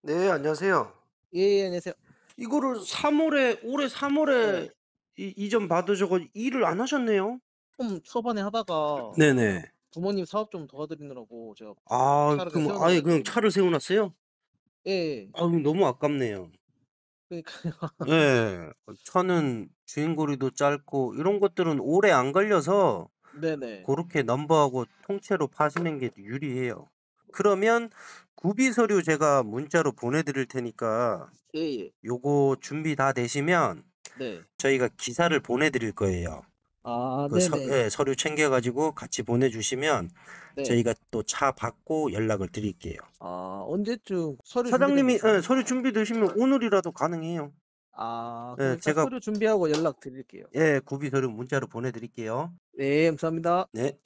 네, 안녕하세요. 예, 안녕하세요. 이거를 3월에 올해 3월에 네. 이 이전 받으셔고 일을 안 하셨네요? 좀 초반에 하다가 네네. 부모님 사업 좀 도와드리느라고 제가 아, 그럼 아예 그냥 차를 세워 놨어요? 예. 아 너무 아깝네요. 그러니까요. 예. 어, 차는 주행거리도 짧고 이런 것들은 오래 안 걸려서 네네. 고렇게 넘버하고 통째로 파시는 게 유리해요. 그러면 구비 서류 제가 문자로 보내드릴 테니까 예, 예. 요거 준비 다 되시면 네. 저희가 기사를 보내드릴 거예요. 아, 그 네, 서, 네 예, 서류 챙겨가지고 같이 보내주시면 네. 저희가 또 차 받고 연락을 드릴게요. 아, 언제쯤 서류 사장님이 준비되 예, 서류 준비되시면 오늘이라도 가능해요. 아, 예, 제가- 서류 준비하고 연락 드릴게요. 예, 구비 서류 문자로 보내드릴게요. 네, 감사합니다. 네.